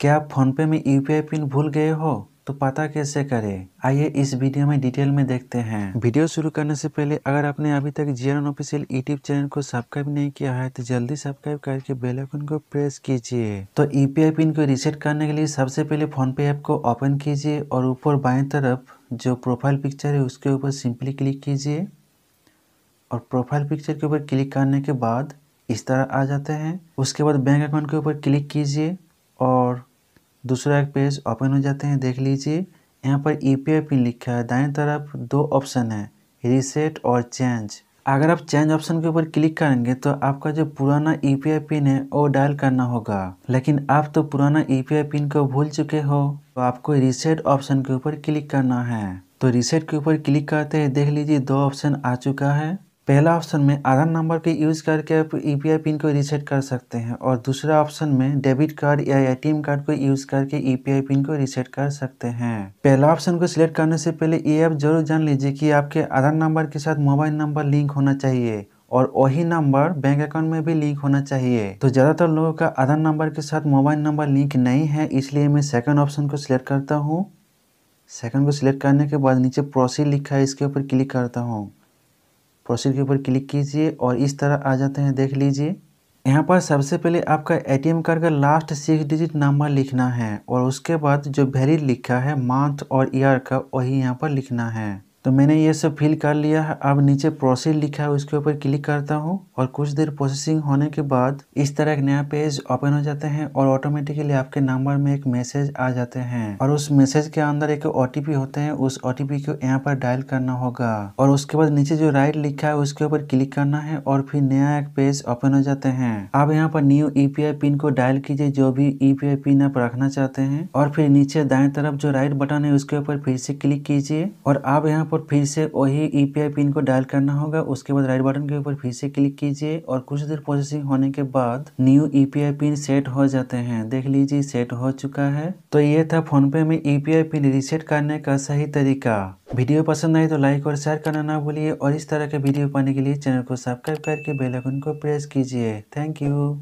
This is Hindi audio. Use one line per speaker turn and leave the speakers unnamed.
क्या आप फोनपे में यूपीआई पिन भूल गए हो तो पता कैसे करें आइए इस वीडियो में डिटेल में देखते हैं वीडियो शुरू करने से पहले अगर आपने अभी तक G N official YouTube channel को सब्सक्राइब नहीं किया है तो जल्दी सब्सक्राइब करके बेल आइकन को प्रेस कीजिए तो यूपीआई पिन को रिसेट करने के लिए सबसे पहले फोन पे ऐप को ओपन कीजिए और ऊपर बाएं तरफ जो प्रोफाइल पिक्चर है उसके ऊपर सिंपली क्लिक कीजिए और प्रोफाइल पिक्चर के ऊपर क्लिक करने के बाद इस तरह आ जाते हैं उसके बाद बैंक अकाउंट के ऊपर क्लिक कीजिए और दूसरा एक पेज ओपन हो जाते हैं देख लीजिए यहाँ पर ई पी पिन लिखा है दाएं तरफ दो ऑप्शन है रीसेट और चेंज अगर आप चेंज ऑप्शन के ऊपर क्लिक करेंगे तो आपका जो पुराना ई पी पिन है वो डायल करना होगा लेकिन आप तो पुराना ई पी पिन को भूल चुके हो तो आपको रीसेट ऑप्शन के ऊपर क्लिक करना है तो रीसेट के ऊपर क्लिक करते हैं देख लीजिए दो ऑप्शन आ चुका है पहला ऑप्शन में आधार नंबर के यूज़ करके आप यूपीआई e पिन को रीसेट कर सकते हैं और दूसरा ऑप्शन में डेबिट कार्ड या एटीएम कार्ड को यूज़ करके यूपीआई e पिन को रीसेट कर सकते हैं पहला ऑप्शन को सिलेक्ट करने से पहले ये आप जरूर जान लीजिए कि आपके आधार नंबर के साथ मोबाइल नंबर लिंक होना चाहिए और वही नंबर बैंक अकाउंट में भी लिंक होना चाहिए तो ज़्यादातर लोगों का आधार नंबर के साथ मोबाइल नंबर लिंक नहीं है इसलिए मैं सेकंड ऑप्शन को सिलेक्ट करता हूँ सेकंड को सिलेक्ट करने के बाद नीचे प्रोसीड लिखा है इसके ऊपर क्लिक करता हूँ प्रोसीड के ऊपर क्लिक कीजिए और इस तरह आ जाते हैं देख लीजिए यहाँ पर सबसे पहले आपका एटीएम कार्ड का लास्ट सिक्स डिजिट नंबर लिखना है और उसके बाद जो वैलिड लिखा है मंथ और ईयर का वही यहाँ पर लिखना है तो मैंने ये सब फिल कर लिया है अब नीचे प्रोसेस लिखा है उसके ऊपर क्लिक करता हूँ और कुछ देर प्रोसेसिंग होने के बाद इस तरह एक नया पेज ओपन हो जाते हैं और ऑटोमेटिकली आपके नंबर में एक मैसेज आ जाते हैं और उस मैसेज के अंदर एक ओ होते हैं उस ओ को यहाँ पर डायल करना होगा और उसके बाद नीचे जो राइट लिखा है उसके ऊपर क्लिक करना है और फिर नया एक पेज ओपन हो जाते हैं आप यहाँ पर न्यू ईपीआई पिन को डायल कीजिए जो भी ईपीआई e पिन आप रखना चाहते हैं और फिर नीचे दाएं तरफ जो राइट बटन है उसके ऊपर फिर से क्लिक कीजिए और आप यहाँ पर फिर से वही ईपीआई e पिन को डायल करना होगा उसके बाद राइट बटन के ऊपर फिर से क्लिक कीजिए और कुछ देर प्रोसेसिंग होने के बाद न्यू ईपीआई पिन सेट हो जाते हैं देख लीजिए सेट हो चुका है तो ये था फोन पे में आई पिन रिसेट करने का सही तरीका वीडियो पसंद आए तो लाइक और शेयर करना ना भूलिए और इस तरह के वीडियो पाने के लिए चैनल को सब्सक्राइब करके बेल आइकन को प्रेस कीजिए थैंक यू